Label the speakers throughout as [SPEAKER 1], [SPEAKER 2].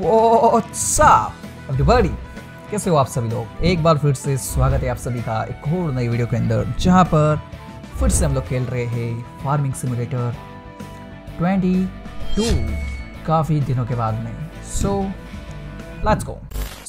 [SPEAKER 1] What's up everybody कैसे हो आप सभी लोग एक बार फिर से स्वागत है आप सभी का एक और नई वीडियो के अंदर जहाँ पर फिर से हम लोग खेल रहे हैं फार्मिंग सिमुलेटर 22 काफ़ी दिनों के बाद में सो लेट्स गो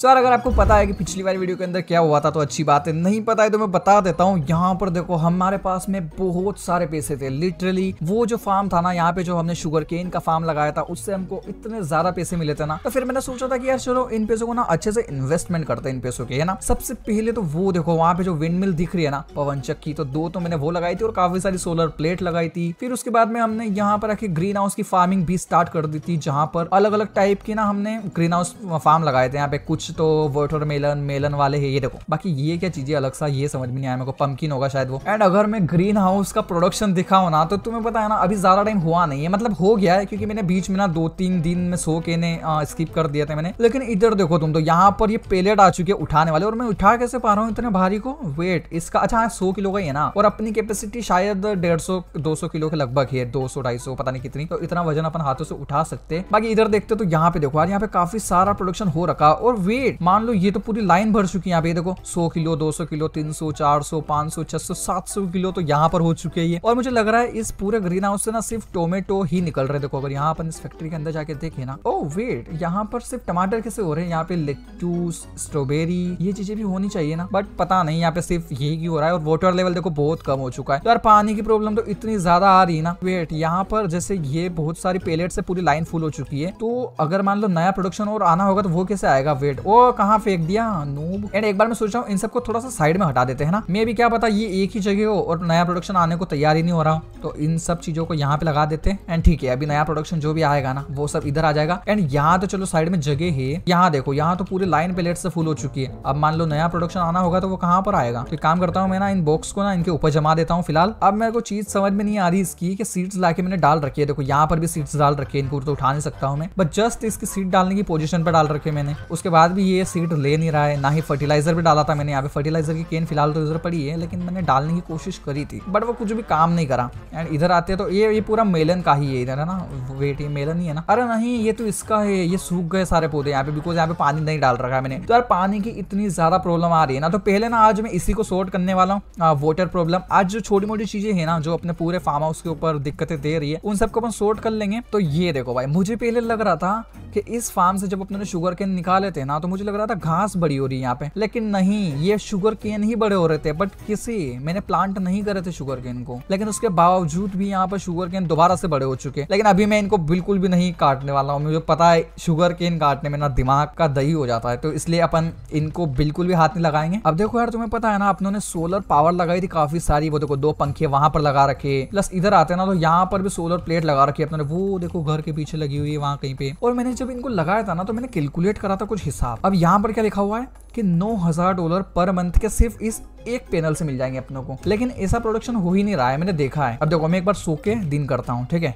[SPEAKER 1] सर अगर आपको पता है कि पिछली बार वीडियो के अंदर क्या हुआ था तो अच्छी बात है नहीं पता है तो मैं बता देता हूँ यहाँ पर देखो हमारे पास में बहुत सारे पैसे थे लिटरली वो जो फार्म था ना यहाँ पे जो हमने शुगर केन का फार्म लगाया था उससे हमको इतने ज्यादा पैसे मिले थे ना तो फिर मैंने सोचा था कि यार चलो इन पैसों को ना अच्छे से इन्वेस्टमेंट करते हैं इन पैसों के है ना सबसे पहले तो वो देखो वहाँ पे जो विंड मिल दिख रही है ना पवन चक्की तो दो तो मैंने वो लगाई थी और काफी सारी सोलर प्लेट लगाई थी फिर उसके बाद में हमने यहाँ पर आखिर ग्रीन हाउस की फार्मिंग भी स्टार्ट कर दी थी जहाँ पर अलग अलग टाइप की ना हमने ग्रीन हाउस फार्म लगाए थे यहाँ पे कुछ कुछ तो वर्टोरमेलन मेलन मेलन वाले है ये देखो बाकी ये क्या चीजें अलग सा ये समझ में नहीं आया मेरे को पंकिन होगा शायद वो एंड अगर मैं ग्रीन हाउस का प्रोडक्शन दिखाऊँ ना तो तुम्हें पता है ना अभी ज्यादा टाइम हुआ नहीं है मतलब हो गया है क्योंकि मैंने बीच में ना दो तीन दिन में सो के ने स्किप कर दिया था मैंने लेकिन इधर देखो तुम तो यहाँ पर ये पेलेट आ चुके उठाने वाले और मैं उठा कैसे पा रहा हूँ इतने भारी को वेट इसका अच्छा हाँ सौ किलो का ही है ना और अपनी कैपेसिटी शायद डेढ़ सौ दो सौ किलो के लगभग है दो सौ ढाई सौ पता नहीं कितनी तो इतना वजन अपन हाथों से उठा सकते बाकी इधर देखते तो यहाँ पे देखो यार यहाँ पे काफी सारा प्रोडक्शन हो रखा और वे वेट मान लो ये तो पूरी लाइन भर चुकी है यहाँ पे देखो सौ किलो दो सौ किलो तीन सौ चार सौ पांच सौ छह सौ सात सौ किलो तो यहाँ पर हो चुके हैं और मुझे लग रहा है इस पूरे ग्रीन हाउस से ना सिर्फ टोमेटो ही निकल रहे देखो अगर यहाँ अपन इस फैक्ट्री के अंदर जाके देखे ना ओ oh, वेट यहाँ पर सिर्फ टमाटर कैसे हो रहे हैं यहाँ पे लेटूस स्ट्रॉबेरी ये चीजें भी होनी चाहिए ना बट पता नहीं यहाँ पे सिर्फ यही क्यों हो रहा है और वाटर लेवल देखो बहुत कम हो चुका है यार पानी की प्रॉब्लम तो इतनी ज्यादा आ रही है ना वेट यहाँ पर जैसे ये बहुत सारी पेलेट से पूरी लाइन फुल हो चुकी है तो अगर मान लो नया प्रोडक्शन और आना होगा तो वो कैसे आएगा वेट वो कहाँ फेंक दिया नूब एंड एक बार मैं सोच रहा हूँ इन सबको थोड़ा सा साइड में हटा देते हैं ना मे भी क्या पता ये एक ही जगह हो और नया प्रोडक्शन आने को तैयार ही नहीं हो रहा तो इन सब चीजों को यहाँ पे लगा देते हैं एंड ठीक है अभी नया प्रोडक्शन जो भी आएगा ना वो सब इधर आ जाएगा एंड यहाँ तो चलो साइड में जगह है यहाँ देखो यहाँ तो पूरे लाइन प्लेट से फुल हो चुकी है अब मान लो नया प्रोडक्शन आना होगा तो वो कहाँ पर आएगा तो काम करता हूँ मैं ना इन बॉक्स को ना इनके ऊपर जमा देता हूँ फिलहाल अब मेरे को चीज समझ में नहीं आ रही इसकी कि सीट्स लाके मैंने डाल रखी है देखो यहाँ पर भी सीट्स डाल रखी है इनको तो उठा नहीं सकता हूँ मैं बट जस्ट इसकी सीट डालने की पोजिशन पर डाल रखे मैंने उसके बाद भी ये सीड ले नहीं रहा है ना ही फर्टिलाइज़र भी डाला था मैंने यहाँ पे फर्टिलाइज़र की केन फिलहाल तो इधर पड़ी है लेकिन मैंने डालने की कोशिश करी थी बट वो कुछ भी काम नहीं करा एंड इधर आते तो ये ये पूरा मेलन का ही है इधर है ना वेट ये मेलन ही है ना अरे नहीं ये तो इसका है ये सूख गए सारे पौधे यहाँ पे बिकॉज यहाँ पे पानी नहीं डाल रखा है मैंने तो यार पानी की इतनी ज़्यादा प्रॉब्लम आ रही है ना तो पहले ना आज मैं इसी को सॉर्ट करने वाला हूँ वाटर प्रॉब्लम आज जो छोटी मोटी चीज़ें है ना जो अपने पूरे फार्म हाउस के ऊपर दिक्कतें दे रही है उन सबको अपन सॉर्ट कर लेंगे तो ये देखो भाई मुझे पहले लग रहा था कि इस फार्म से जब अपने शुगर केन निकाले थे ना तो तो मुझे लग रहा था घास बड़ी हो रही है यहाँ पे लेकिन नहीं ये शुगर केन ही बड़े हो रहे थे बट किसी मैंने प्लांट नहीं करे थे शुगर केन को लेकिन उसके बावजूद भी यहाँ पर शुगर केन दोबारा से बड़े हो चुके लेकिन अभी मैं इनको बिल्कुल भी नहीं काटने वाला हूँ मुझे पता है शुगर केन काटने में ना दिमाग का दही हो जाता है तो इसलिए अपन इनको बिल्कुल भी हाथ नहीं लगाएंगे अब देखो यार तुम्हें पता है ना अपनों ने सोलर पावर लगाई थी काफी सारी वो देखो दो पंखे वहां पर लगा रखे प्लस इधर आते ना तो यहाँ पर भी सोलर प्लेट लगा रखी है अपने वो देखो घर के पीछे लगी हुई है वहाँ कहीं पे और मैंने जब इनको लगाया था ना तो मैंने कैलकुलेट करा था कुछ हिसाब अब यहाँ पर क्या लिखा हुआ है कि नौ हजार डॉलर पर मंथ के सिर्फ इस एक पैनल से मिल जाएंगे अपनों को लेकिन ऐसा प्रोडक्शन हो ही नहीं रहा है मैंने देखा है अब देखो मैं एक बार सो के दिन करता हूँ ठीक है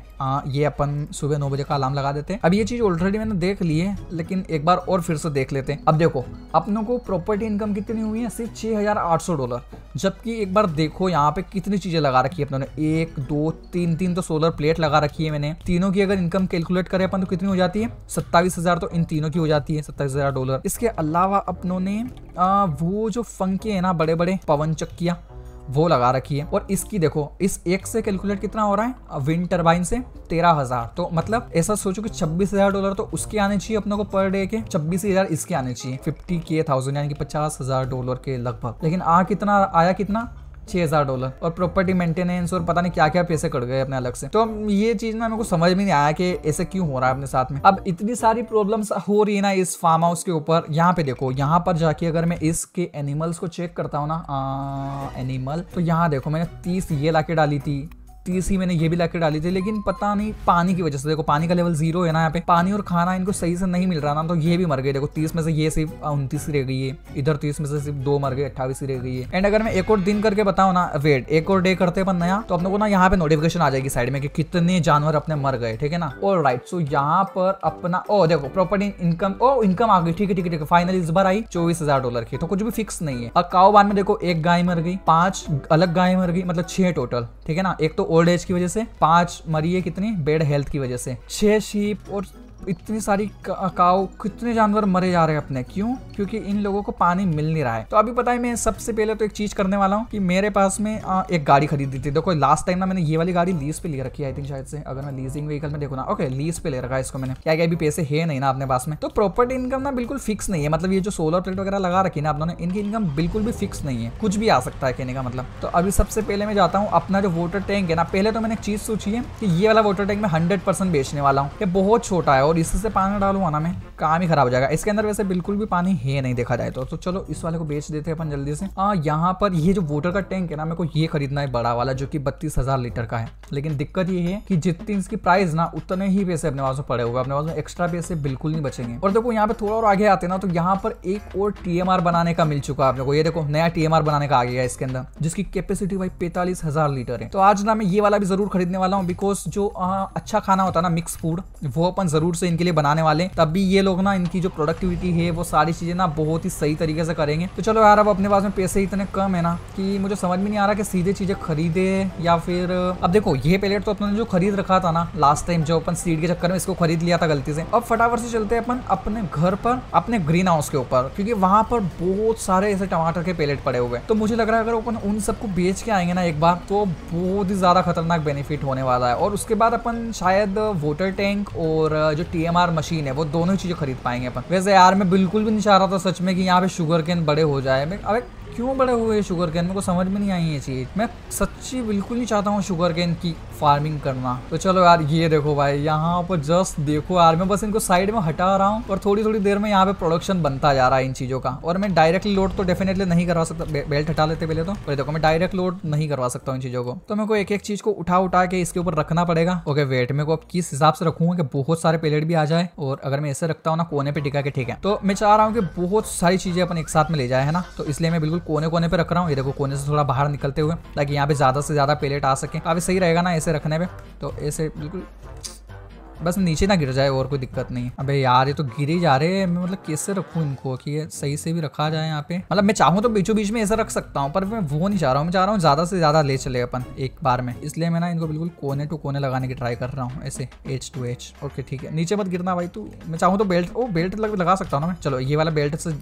[SPEAKER 1] ये अपन सुबह नौ बजे का अलार्म लगा देते हैं अब ये चीज ऑलरेडी मैंने देख ली है लेकिन एक बार और फिर से देख लेते हैं अब देखो अपनों को प्रॉपर्टी इनकम कितनी हुई है सिर्फ छह डॉलर जबकि एक बार देखो यहाँ पे कितनी चीजें लगा रखी है अपनों ने एक दो तीन तीन तो सोलर प्लेट लगा रखी है मैंने तीनों की अगर इनकम कैलकुलेट करें अपन तो कितनी हो जाती है सत्ताईस हजार तो इन तीनों की हो जाती है सत्ताईस हजार डॉलर इसके अलावा अपनों ने आ, वो जो फंके है ना बड़े बड़े पवन चक्किया वो लगा रखी है और इसकी देखो इस एक से कैलकुलेट कितना हो रहा है विंड टर्बाइन से तेरह हजार तो मतलब ऐसा सोचो कि छब्बीस हजार डॉलर तो उसके आने चाहिए अपने को पर डे के छब्बीस हजार इसके आने चाहिए फिफ्टी के थाउजेंड यानी कि पचास हजार डॉलर के लगभग लेकिन आ कितना आया कितना छह हजार डॉलर और प्रॉपर्टी मेंटेनेंस और पता नहीं क्या क्या पैसे कट गए अपने अलग से तो ये चीज ना मेरे को समझ में नहीं आया कि ऐसे क्यों हो रहा है अपने साथ में अब इतनी सारी प्रॉब्लम्स हो रही है ना इस फार्म हाउस के ऊपर यहाँ पे देखो यहाँ पर जाके अगर मैं इसके एनिमल्स को चेक करता हूँ ना एनिमल तो यहाँ देखो मैंने तीस ये लाके डाली थी तीसरी मैंने ये भी लाके डाली थी लेकिन पता नहीं पानी की वजह से देखो पानी का लेवल जीरो है ना यहाँ पे पानी और खाना इनको सही से नहीं मिल रहा ना तो ये भी मर गए देखो तीस में से ये सिर्फ उनतीस रह गई है इधर तीस में से सिर्फ दो मर गए अट्ठाईस रह गई है एंड अगर मैं एक और दिन करके बताऊँ ना वेट एक और डे करते अपन नया तो अपने को ना यहाँ पे नोटिफिकेशन आ जाएगी साइड में कि कितने जानवर अपने मर गए ठीक है ना और राइट सो यहाँ पर अपना ओ देखो प्रॉपर्टी इनकम ओ इनकम आ गई ठीक है ठीक है फाइनल इस बार आई चौबीस हजार डॉलर की तो कुछ भी फिक्स नहीं है अकाउ बार में देखो एक गाय मर गई पांच अलग गाय मर गई मतलब छह टोटल ठीक है ना एक तो ओल्ड एज की वजह से पांच मरी है कितनी बेड हेल्थ की वजह से छह शीप और इतनी सारी काउ कितने जानवर मरे जा रहे हैं अपने क्यों क्योंकि इन लोगों को पानी मिल नहीं रहा है तो अभी पता है मैं सबसे पहले तो एक चीज करने वाला हूँ कि मेरे पास में एक गाड़ी खरीदी थी देखो लास्ट टाइम ना मैंने ये वाली गाड़ी लीज पे ले रखी है आई थिंक शायद से अगर मैं लीजिंग व्हीकल में देखो ना ओके लीज पे ले रखा है इसको मैंने क्या क्या अभी पैसे है नहीं ना अपने पास में तो प्रॉपर्टी इनकम ना बिल्कुल फिक्स नहीं है मतलब ये जो सोलर प्लेट वगैरह लगा रखी ना आपने इनकी इनकम बिल्कुल भी फिक्स नहीं है कुछ भी आ सकता है कहने का मतलब तो अभी सबसे पहले मैं जाता हूँ अपना जो वोटर टैंक है ना पहले तो मैंने एक चीज सोची है कि ये वाला वोटर टैंक मैं हंड्रेड बेचने वाला हूँ ये बहुत छोटा है और इसी से पानी डालू ना मैं काम ही खराब हो जाएगा इसके अंदर वैसे बिल्कुल भी पानी है नहीं देखा जाए तो, तो चलो इस वाले को बेच देते हैं अपन जल्दी से आ, हाँ, यहाँ पर ये जो वोटर का टैंक है ना मेरे को ये खरीदना है बड़ा वाला जो कि बत्तीस हजार लीटर का है लेकिन दिक्कत ये है कि जितनी इसकी प्राइस ना उतने ही पैसे अपने पास में पड़े हुए अपने पास में एक्स्ट्रा पैसे बिल्कुल नहीं बचेंगे और देखो यहाँ पे थोड़ा और आगे आते ना तो यहाँ पर एक और टी बनाने का मिल चुका है अपने को ये देखो नया टी बनाने का आ गया इसके अंदर जिसकी कैपेसिटी भाई पैंतालीस हजार लीटर है तो आज ना मैं ये वाला भी जरूर खरीदने वाला हूँ बिकॉज जो हाँ, अच्छा खाना होता है ना मिक्स फूड वो अपन जरूर से इनके लिए बनाने वाले तब भी ये लोग लोग ना इनकी जो प्रोडक्टिविटी है वो सारी चीज़ें ना बहुत ही सही तरीके से करेंगे तो चलो यार अब अपने पास में पैसे इतने कम है ना कि मुझे समझ में नहीं आ रहा कि सीधे चीज़ें खरीदे या फिर अब देखो ये पैलेट तो अपने जो खरीद रखा था ना लास्ट टाइम जो अपन सीट के चक्कर में इसको खरीद लिया था गलती से अब फटाफट से चलते हैं अपन अपने घर पर अपने ग्रीन हाउस के ऊपर क्योंकि वहां पर बहुत सारे ऐसे टमाटर के पैलेट पड़े हुए हैं तो मुझे लग रहा है अगर अपन उन सबको बेच के आएंगे ना एक बार तो बहुत ही ज़्यादा खतरनाक बेनिफिट होने वाला है और उसके बाद अपन शायद वोटर टैंक और जो टी मशीन है वो दोनों चीज़ें खरीद पाएंगे अपन वैसे यार मैं बिल्कुल भी नहीं चाह रहा था सच में कि यहाँ पे शुगर केन बड़े हो जाए मैं अब क्यों बड़े हुए शुगर कैन मेरे को समझ में नहीं आई ये चीज़ मैं सच्ची बिल्कुल नहीं चाहता हूँ शुगर कैन की फार्मिंग करना तो चलो यार ये देखो भाई यहाँ पर जस्ट देखो यार मैं बस इनको साइड में हटा रहा हूँ और थोड़ी थोड़ी देर में यहाँ पे प्रोडक्शन बनता जा रहा है इन चीज़ों का और मैं डायरेक्टली लोड तो डेफिनेटली नहीं करवा सकता बे, बेल्ट हटा लेते पहले तो पर देखो मैं डायरेक्ट लोड नहीं करवा सकता हूँ इन चीज़ों को तो मेरे को एक एक चीज़ को उठा उठा के इसके ऊपर रखना पड़ेगा ओके वेट मेरे को अब किस हिसाब से रखूंगा कि बहुत सारे पेलेट भी आ जाए और अगर मैं ऐसे रखता हूँ ना कोने पर टिका के ठीक है तो मैं चाह रहा हूँ कि बहुत सारी चीज़ें अपन एक साथ में ले जाए है ना तो इसलिए मैं बिल्कुल कोने कोने पे रख रहा हूँ ये देखो कोने से थोड़ा बाहर निकलते हुए ताकि यहाँ पे ज़्यादा से ज़्यादा पेलेट आ सके काफ़ी सही रहेगा ना ऐसे रखने में तो ऐसे बिल्कुल बस नीचे ना गिर जाए और कोई दिक्कत नहीं अबे यार ये तो ही जा रहे हैं मैं मतलब कैसे रखूँ इनको कि ये सही से भी रखा जाए यहाँ पे मतलब मैं चाहूँ तो बीचों बीच में ऐसा रख सकता हूँ पर मैं वो नहीं चाह रहा हूँ मैं चाह रहा हूँ ज्यादा से ज्यादा ले चले अपन एक बार में इसलिए मैं ना इनको बिल्कुल कोने टू कोने लगाने की ट्राई कर रहा हूँ ऐसे एच टू एच ओके ठीक है नीचे मत गिरना भाई तू मैं चाहूँ तो बेल्ट ओ बेल्ट लगा सकता हूँ ना मैं चलो ये वाला बेल्ट से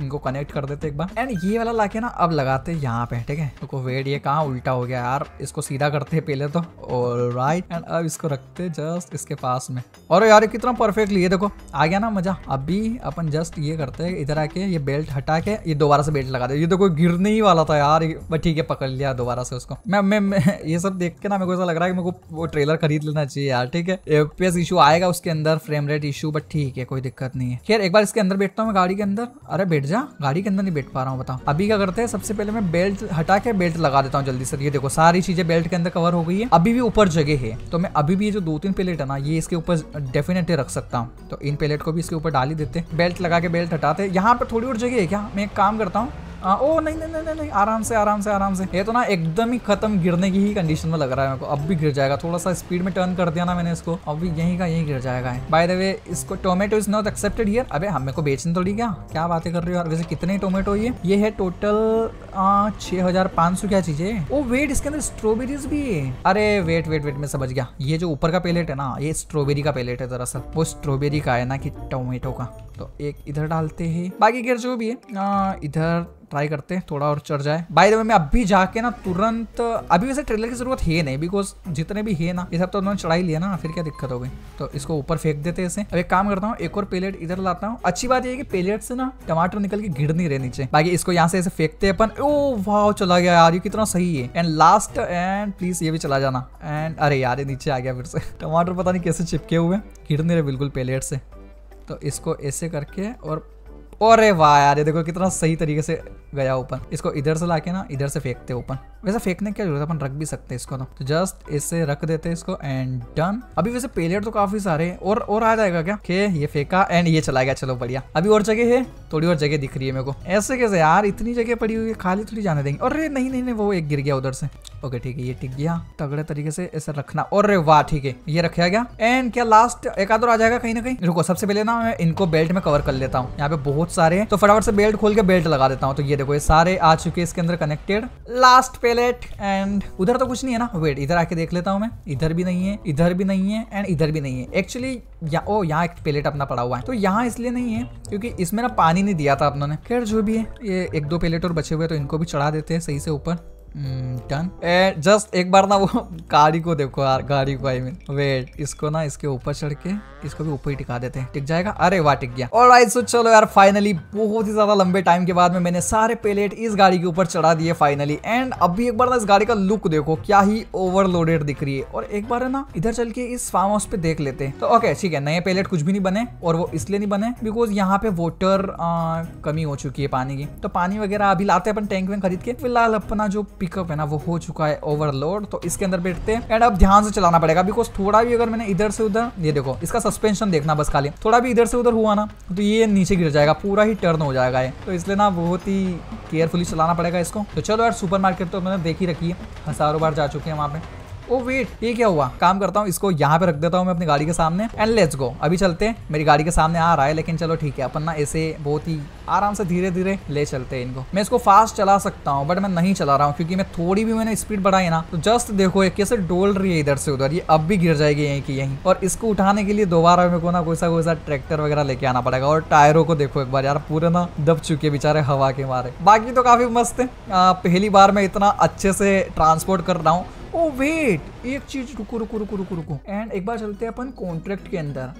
[SPEAKER 1] इनको कनेक्ट कर देते एक बार एंड ये वाला लाके ना अब लगाते यहाँ पे ठीक है तो वेट ये कहाँ उल्टा हो गया यार इसको सीधा करते पहले तो और राइट एंड अब इसको रखते जस्ट इसके पास लास्ट में और यार कितना परफेक्टली ये देखो आ गया ना मजा अभी अपन जस्ट ये करते हैं इधर आके ये बेल्ट हटा के ये दोबारा से बेल्ट लगा दे ये देखो तो गिरने ही वाला था यार ठीक है पकड़ लिया दोबारा से उसको मैं मैं, मैं ये सब देख के ना मेरे को ऐसा लग रहा है कि मेरे को वो ट्रेलर खरीद लेना चाहिए यार ठीक है एफपीएस इशू आएगा उसके अंदर फ्रेम रेट इशू बट ठीक है कोई दिक्कत नहीं है खैर एक बार इसके अंदर बैठता हूँ मैं गाड़ी के अंदर अरे बैठ जा गाड़ी के अंदर नहीं बैठ पा रहा हूँ बताओ अभी क्या करते हैं सबसे पहले मैं बेल्ट हटा के बेल्ट लगा देता हूँ जल्दी से ये देखो सारी चीजें बेल्ट के अंदर कवर हो गई है अभी भी ऊपर जगह है तो मैं अभी भी जो दो तीन प्लेट है ना ये इसके इसके ऊपर डेफिनेटली रख सकता हूँ तो इन पेलेट को भी इसके ऊपर डाल ही देते बेल्ट लगा के बेल्ट हटाते यहाँ पर थोड़ी और जगह है क्या मैं एक काम करता हूँ आ, हाँ, ओ नहीं नहीं नहीं नहीं आराम से आराम से आराम से ये तो ना एकदम ही खत्म गिरने की ही कंडीशन में लग रहा है मेरे को अब भी गिर जाएगा थोड़ा सा स्पीड में टर्न कर दिया ना मैंने इसको अब भी यहीं का यहीं गिर जाएगा बाय द वे इसको tomato is not accepted here अबे हमें को बेचने तो ठीक है क्या बातें कर रहे हो यार वैसे कितने टोमेटो ये ये है टोटल छह हजार पाँच सौ क्या चीजें ओ वेट इसके अंदर स्ट्रॉबेरीज भी है अरे वेट वेट वेट मैं समझ गया ये जो ऊपर का पेलेट है ना ये स्ट्रॉबेरी का पेलेट है दरअसल वो स्ट्रॉबेरी का है ना कि टोमेटो का तो एक इधर डालते हैं बाकी गिर जो भी है इधर ट्राई करते हैं थोड़ा और चढ़ जाए बाय द वे मैं अभी जाके ना तुरंत अभी वैसे ट्रेलर की जरूरत है नहीं बिकॉज जितने भी है ना ये सब तो उन्होंने चढ़ाई लिया ना फिर क्या दिक्कत हो गई तो इसको ऊपर फेंक देते हैं इसे अब एक काम करता हूँ एक और पेलेट इधर लाता हूँ अच्छी बात यह है कि पेलेट से ना टमाटर निकल के गिर नहीं रहे नीचे बाकी इसको यहाँ से ऐसे फेंकते अपन ओ वाह चला गया यार ये कितना सही है एंड लास्ट एंड प्लीज ये भी चला जाना एंड अरे यार ये नीचे आ गया फिर से टमाटर पता नहीं कैसे चिपके हुए गिर नहीं रहे बिल्कुल पेलेट से तो इसको ऐसे करके और और वाह यार ये देखो कितना सही तरीके से गया ओपन इसको इधर से लाके ना इधर से फेंकते ओपन वैसे फेंकने की जरूरत अपन रख भी सकते हैं इसको ना तो जस्ट इसे रख देते हैं इसको एंड डन अभी वैसे पेलेट तो काफी सारे हैं और और आ जाएगा क्या के ये फेंका एंड ये चला गया चलो बढ़िया अभी और जगह है थोड़ी और जगह दिख रही है मेरे को ऐसे कैसे यार इतनी जगह पड़ी हुई है खाली थोड़ी जाने देंगे रे नहीं नहीं नहीं वो एक गिर गया उधर से ओके ठीक है ये टिक गया तगड़े तरीके से ऐसे रखना और वाह ठीक है ये रखा गया एंड क्या लास्ट एक आधो आ जाएगा कहीं ना कहीं रुको सबसे पहले ना मैं इनको बेल्ट में कवर कर लेता हूँ यहाँ पे बहुत सारे तो फटाफट से बेल्ट खोल के बेल्ट लगा देता हूँ तो ये देखो ये सारे आ चुके इसके अंदर कनेक्टेड लास्ट पैलेट एंड उधर तो कुछ नहीं है ना वेट इधर आके देख लेता हूँ मैं इधर भी नहीं है इधर भी नहीं है एंड इधर भी नहीं है एक्चुअली ओ यहाँ एक पैलेट अपना पड़ा हुआ है तो यहाँ इसलिए नहीं है क्योंकि इसमें ना पानी नहीं दिया था अपनों ने खैर जो भी है ये एक दो पैलेट और बचे हुए तो इनको भी चढ़ा देते हैं सही से ऊपर डन एंड जस्ट एक बार ना वो गाड़ी को देखो यार गाड़ी को आई मीन वेट इसको ना इसके ऊपर चढ़ के इसको भी ऊपर ही टिका देते हैं टिक जाएगा अरे वाह टिक गया और आई सो चलो यार फाइनली बहुत ही ज्यादा लंबे टाइम के बाद में मैंने सारे पेलेट इस गाड़ी के ऊपर चढ़ा दिए फाइनली एंड अभी एक बार ना इस गाड़ी का लुक देखो क्या ही ओवरलोडेड दिख रही है और एक बार ना इधर चल के इस फार्म हाउस पे देख लेते हैं तो ओके ठीक है नए पेलेट कुछ भी नहीं बने और वो इसलिए नहीं बने बिकॉज यहाँ पे वोटर कमी हो चुकी है पानी की तो पानी वगैरह अभी लाते हैं अपन टैंक में खरीद के फिलहाल अपना जो पिकअप है ना वो हो चुका है ओवरलोड तो इसके अंदर बैठते हैं एंड अब ध्यान से चलाना पड़ेगा बिकॉज थोड़ा भी अगर मैंने इधर से उधर ये देखो इसका सस्पेंशन देखना बस खाली थोड़ा भी इधर से उधर हुआ ना तो ये नीचे गिर जाएगा पूरा ही टर्न हो जाएगा ये तो इसलिए ना बहुत ही केयरफुली चलाना पड़ेगा इसको तो चलो यार सुपर मार्केट तो मैंने देख ही रखी है हजारों बार जा चुके हैं वहाँ पे ओ वेट ये क्या हुआ काम करता हूँ इसको यहाँ पे रख देता हूँ मैं अपनी गाड़ी के सामने एंड लेट्स गो अभी चलते हैं मेरी गाड़ी के सामने आ रहा है लेकिन चलो ठीक है अपन ना ऐसे बहुत ही आराम से धीरे धीरे ले चलते हैं इनको मैं इसको फास्ट चला सकता हूँ बट मैं नहीं चला रहा हूँ क्योंकि मैं थोड़ी भी मैंने स्पीड बढ़ाई ना तो जस्ट देखो ये कैसे डोल रही है इधर से उधर ये अब भी गिर जाएगी यहीं की यहीं और इसको उठाने के लिए दोबारा मेरे को ना कोई सा कोई सा ट्रैक्टर वगैरह लेके आना पड़ेगा और टायरों को देखो एक बार यार पूरे ना दब चुके बेचारे हवा के मारे बाकी तो काफी मस्त है पहली बार मैं इतना अच्छे से ट्रांसपोर्ट कर रहा हूँ ओ वेट एक चीज रुको रुको रुको रुको रुको एंड एक बार चलते हैं अपन कॉन्ट्रैक्ट के अंदर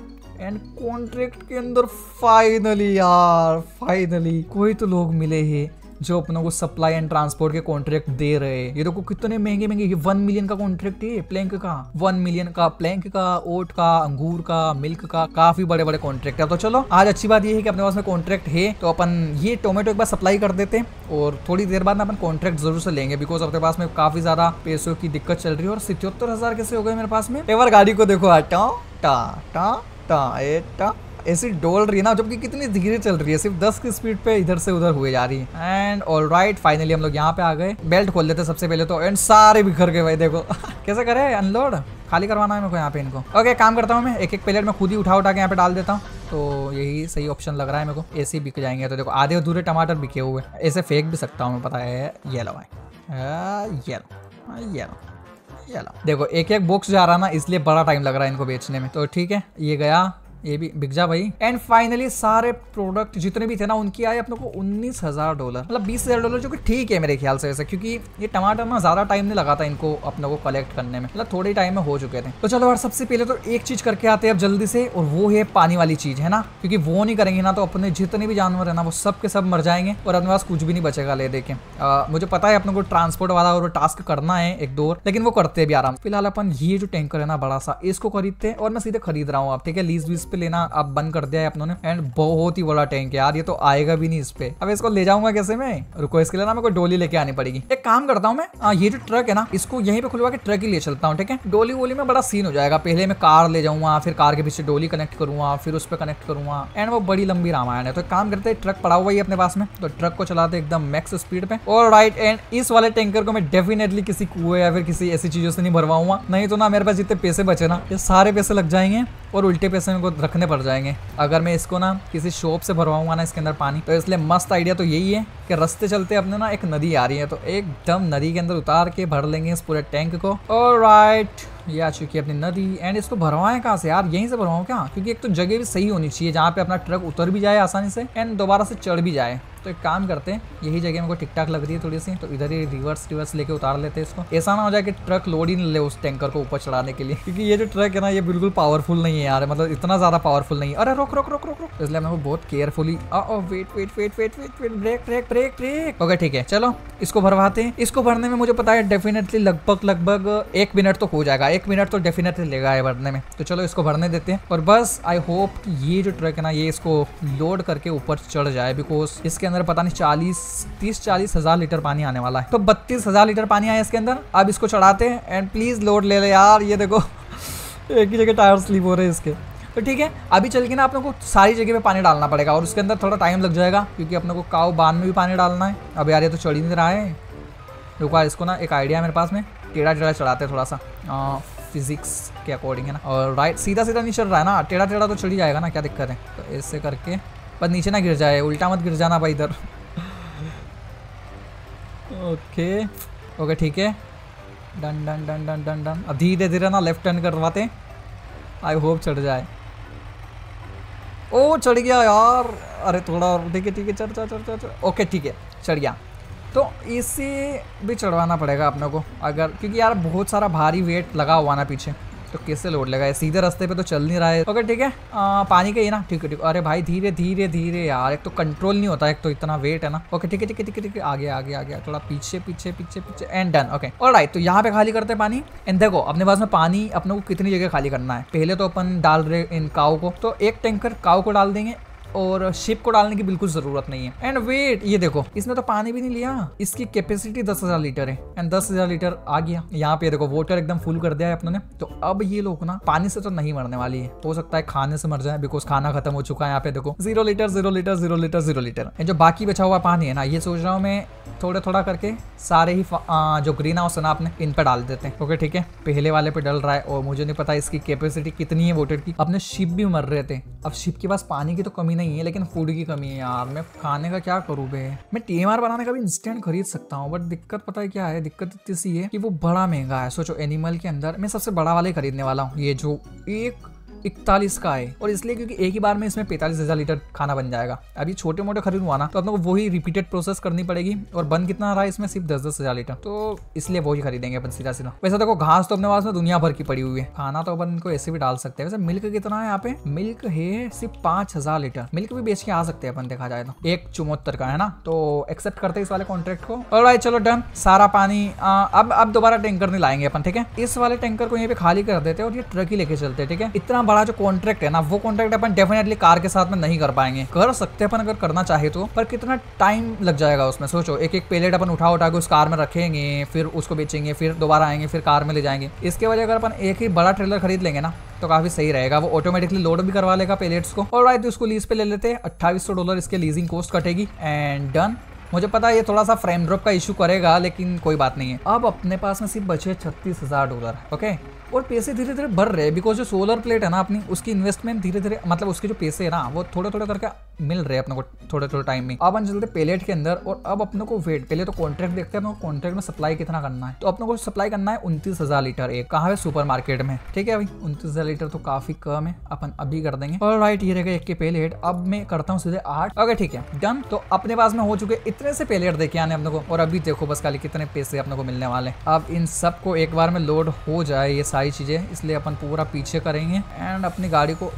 [SPEAKER 1] एंड कॉन्ट्रैक्ट के अंदर फाइनली यार फाइनली कोई तो लोग मिले हैं जो अपनों को सप्लाई एंड ट्रांसपोर्ट के कॉन्ट्रैक्ट दे रहे हैं ये देखो कितने महंगे महंगे वन मिलियन का कॉन्ट्रैक्ट है प्लैंक का वन मिलियन का प्लैंक का ओट का अंगूर का मिल्क का काफी बड़े बड़े कॉन्ट्रैक्ट है तो चलो आज अच्छी बात ये है कि अपने पास में कॉन्ट्रैक्ट है तो अपन ये टोमेटो एक बार सप्लाई कर देते हैं और थोड़ी देर बाद ना अपन कॉन्ट्रैक्ट जरूर से लेंगे बिकॉज अपने पास में काफी ज्यादा पैसों की दिक्कत चल रही है और सितर हजार कैसे हो गए मेरे पास में एक बार गाड़ी को देखो हाँ, टा टा टा टा ए टा ऐसी डोल रही है ना जबकि कितनी धीरे चल रही है सिर्फ दस की स्पीड पे इधर से उधर हुए जा रही है एंड ऑल राइट फाइनली हम लोग यहाँ पे आ गए बेल्ट खोल देते सबसे पहले तो एंड सारे बिखर गए भाई देखो कैसे करे अनलोड खाली करवाना है मेरे को यहाँ पे इनको ओके काम करता हूँ मैं एक एक प्लेट में खुद ही उठा उठा के यहाँ पे डाल देता हूँ तो यही सही ऑप्शन लग रहा है मेरे को ऐसे सी बिक जाएंगे तो देखो आधे अधूरे टमाटर बिके हुए ऐसे फेंक भी सकता हूँ मैं पता है ये लो भाई ये लो ये लो ये लो देखो एक एक बॉक्स जा रहा ना इसलिए बड़ा टाइम लग रहा है इनको बेचने में तो ठीक है ये गया ये भी बिक जा भाई एंड फाइनली सारे प्रोडक्ट जितने भी थे ना उनकी आए अपने को उन्नीस हजार डॉलर मतलब बीस हजार डॉलर जो कि ठीक है मेरे ख्याल से वैसे क्योंकि ये टमाटर ना ज्यादा टाइम नहीं लगा था इनको अपने को कलेक्ट करने में मतलब थोड़े टाइम में हो चुके थे तो चलो यार सबसे पहले तो एक चीज करके आते हैं अब जल्दी से और वो है पानी वाली चीज है ना क्योंकि वो नहीं करेंगे ना तो अपने जितने भी जानवर है ना वो सब के सब मर जाएंगे और अपने पास कुछ भी नहीं बचेगा ले देखे मुझे पता है अपने को ट्रांसपोर्ट वाला और टास्क करना है एक दो लेकिन वो करते भी आराम फिलहाल अपन ये जो टैंकर है ना बड़ा सा इसको खरीदते हैं और मैं सीधे खरीद रहा हूँ आप ठीक है लीज वीज पे लेना अब बंद कर दिया है अपनों ने एंड बहुत ही बड़ा टैंक है यार ये तो आएगा भी नहीं इस पे अब इसको ले जाऊंगा कैसे मैं रुको इसके लिए ना मेरे को डोली लेके आनी पड़ेगी एक काम करता हूँ मैं आ, हाँ, ये जो ट्रक है ना इसको यहीं पे खुलवा के ट्रक ही ले चलता हूँ ठीक है डोली वोली में बड़ा सीन हो जाएगा पहले मैं कार ले जाऊंगा फिर कार के पीछे डोली कनेक्ट करूंगा फिर उस पर कनेक्ट करूंगा एंड वो बड़ी लंबी रामायण है तो काम करते हैं ट्रक पड़ा हुआ ही अपने पास में तो ट्रक को चलाते एकदम मैक्स स्पीड पे और राइट एंड इस वाले टैंकर को मैं डेफिनेटली किसी कुएं या फिर किसी ऐसी चीजों से नहीं भरवाऊंगा नहीं तो ना मेरे पास जितने पैसे बचे ना ये सारे पैसे लग जाएंगे और उल्टे पैसे मेरे को रखने पड़ जाएंगे अगर मैं इसको ना किसी शॉप से भरवाऊंगा ना इसके अंदर पानी तो इसलिए मस्त आइडिया तो यही है कि रस्ते चलते अपने ना एक नदी आ रही है तो एकदम नदी के अंदर उतार के भर लेंगे इस पूरे टैंक को और राइट ये आ चुकी है अपनी नदी एंड इसको भरवाएं कहाँ से यार यहीं से भरवाऊँ क्या क्योंकि एक तो जगह भी सही होनी चाहिए जहाँ पे अपना ट्रक उतर भी जाए आसानी से एंड दोबारा से चढ़ भी जाए तो एक काम करते हैं यही जगह मेरे को ठीक ठाक लग रही है थोड़ी सी तो इधर ही रिवर्स रिवर्स लेके उतार लेते हैं इसको ऐसा ना हो जाए कि ट्रक लोड ही ले उस टैंकर को ऊपर चढ़ाने के लिए क्योंकि ये जो ट्रक है ना ये बिल्कुल पावरफुल नहीं है यार मतलब इतना ज्यादा पावरफुल नहीं है अरे रोक रोक रोक रोक रोक इसलिए मैं बहुत carefully wait wait wait wait wait wait brake brake brake brake okay ठीक है चलो इसको भरवाते हैं इसको भरने में मुझे पता है डेफिनेटली लगभग लगभग एक मिनट तो हो जाएगा एक मिनट तो डेफिनेटली लेगा है भरने में तो चलो इसको भरने देते हैं और बस आई होप ये जो ट्रक है ना ये इसको लोड करके ऊपर चढ़ जाए बिकॉज इसके अंदर अंदर पता नहीं चालीस तीस चालीस हजार लीटर पानी आने वाला है तो बत्तीस हजार लीटर पानी आया इसके अंदर अब इसको चढ़ाते हैं एंड प्लीज़ लोड ले ले यार ये देखो एक ही जगह टायर स्लीप हो रहे हैं इसके तो ठीक है अभी चल के ना आप लोग को सारी जगह पे पानी डालना पड़ेगा और उसके अंदर थोड़ा टाइम लग जाएगा क्योंकि अपने को काव बांध में भी पानी डालना है अब यार ये तो चढ़ ही नहीं रहा है रुका इसको ना एक आइडिया है मेरे पास में टेढ़ा टेढ़ा चढ़ाते हैं थोड़ा सा आ, फिजिक्स के अकॉर्डिंग है ना और राइट सीधा सीधा नहीं चढ़ रहा है ना टेढ़ा टेढ़ा तो चढ़ ही जाएगा ना क्या दिक्कत है तो ऐसे करके पर नीचे ना गिर जाए उल्टा मत गिर जाना भाई इधर ओके ओके ठीक है done done done done done done अब धीरे धीरे ना लेफ्ट टर्न करवाते आई होप चढ़ जाए ओ चढ़ गया यार अरे थोड़ा और ठीक है ठीक है चढ़ चढ़ चढ़ चढ़ चढ़ ओके ठीक है चढ़ गया तो इसी भी चढ़वाना पड़ेगा अपने को अगर क्योंकि यार बहुत सारा भारी वेट लगा हुआ ना पीछे तो कैसे लोड है सीधे रास्ते पे तो चल नहीं रहा है ओके ठीक है आ, पानी का ये ना ठीक है ठीक अरे भाई धीरे धीरे धीरे यार एक तो कंट्रोल नहीं होता एक तो इतना वेट है ना ओके ठीक है ठीक है ठीक है ठीक है आगे आगे आगे थोड़ा पीछे पीछे पीछे पीछे एंड डन ओके और तो यहाँ पे खाली करते हैं पानी एंड देखो अपने पास में पानी अपने को कितनी जगह खाली करना है पहले तो अपन डाल रहे इन काव को तो एक टैंकर काव को डाल देंगे और शिप को डालने की बिल्कुल जरूरत नहीं है एंड वेट ये देखो इसने तो पानी भी नहीं लिया इसकी कैपेसिटी दस हजार लीटर है एंड दस हजार लीटर आ गया यहाँ पे देखो वोटर एकदम फुल कर दिया है अपने तो अब ये लोग ना पानी से तो नहीं मरने वाली है हो सकता है खाने से मर जाए बिकॉज खाना खत्म हो चुका है यहाँ पे देखो zero litre zero litre zero litre zero litre जो बाकी बचा हुआ पानी है ना ये सोच रहा हूँ मैं थोड़ा थोड़ा करके सारे ही आ, जो ग्रीन हाउस है ना आपने इन पे डाल देते हैं ओके ठीक है पहले वाले पे डल रहा है और मुझे नहीं पता इसकी कैपेसिटी कितनी है वोटर की अपने शिप भी मर रहे थे अब शिप के पास पानी की तो कमी नहीं नहीं है लेकिन फूड की कमी है यार मैं खाने का क्या करूँ बे मैं टी बनाने का भी इंस्टेंट खरीद सकता हूँ बट दिक्कत पता है क्या है दिक्कत इतनी सी है कि वो बड़ा महंगा है सोचो एनिमल के अंदर मैं सबसे बड़ा वाले खरीदने वाला हूँ ये जो एक इकतालीस का है और इसलिए क्योंकि एक ही बार में इसमें पैंतालीस हज़ार लीटर खाना बन जाएगा अभी छोटे मोटे खरीदवा ना तो आप वही रिपीटेड प्रोसेस करनी पड़ेगी और बन कितना रहा है इसमें सिर्फ दस दस हज़ार लीटर तो इसलिए वही खरीदेंगे अपन सीधा सीधा वैसे देखो घास तो अपने पास में दुनिया भर की पड़ी हुई है खाना तो अपन को ऐसे भी डाल सकते हैं वैसे मिल्क कितना है यहाँ पे मिल्क है सिर्फ पांच हज़ार लीटर मिल्क भी बेच के आ सकते हैं अपन देखा जाए तो एक चुमोत्तर का है ना तो एक्सेप्ट करते इस वाले कॉन्ट्रैक्ट को और भाई चलो डन सारा पानी अब अब दोबारा टैंकर नहीं लाएंगे अपन ठीक है इस वाले टैंकर को यहाँ पे खाली कर देते हैं और ये ट्रक ही लेके चलते हैं ठीक है इतना वाला जो कॉन्ट्रैक्ट है ना वो कॉन्ट्रैक्ट अपन डेफिनेटली कार के साथ में नहीं कर पाएंगे कर सकते अपन अगर करना चाहे तो पर कितना टाइम लग जाएगा उसमें सोचो एक एक पेलेट अपन उठा उठा के उस कार में रखेंगे फिर उसको बेचेंगे फिर दोबारा आएंगे फिर कार में ले जाएंगे इसके वजह अगर अपन एक ही बड़ा ट्रेलर खरीद लेंगे ना तो काफी सही रहेगा वो ऑटोमेटिकली लोड भी करवा लेगा पेलेट्स को और राइट तो उसको लीज पे ले लेते हैं अट्ठाईस डॉलर इसके लीजिंग कॉस्ट कटेगी एंड डन मुझे पता है ये थोड़ा सा फ्रेम ड्रॉप का इशू करेगा लेकिन कोई बात नहीं है अब अपने पास में सिर्फ बचे छत्तीस हजार डॉलर ओके और पैसे धीरे धीरे भर रहे हैं बिकॉज जो सोलर प्लेट है ना अपनी उसकी इन्वेस्टमेंट धीरे धीरे मतलब उसके जो पैसे है ना वो थोड़े थोड़े करके मिल रहे हैं अपने को थोड़े थोड़े टाइम में अब हम चलते पेलेट के अंदर और अब अपने को वेट पहले तो कॉन्ट्रैक्ट देखते हैं अपने कॉन्ट्रैक्ट में सप्लाई कितना करना है तो अपने को सप्लाई करना है उनतीस हजार लीटर एक कहाँ है सुपर मार्केट में ठीक है अभी उनतीस हजार लीटर तो काफी कम है अपन अभी कर देंगे और राइट ये रहेगा एक के पेलेट अब मैं करता हूँ सीधे आठ अगर ठीक है डन तो अपने पास में हो चुके इतने से पेलेट देखे आने अपने को और अभी देखो बस खाली कितने पैसे अपने को मिलने वाले अब इन सबको एक बार में लोड हो जाए ये सारी चीज़ें इसलिए अपन पूरा पीछे करेंगे एंड अपनी गाड़ी को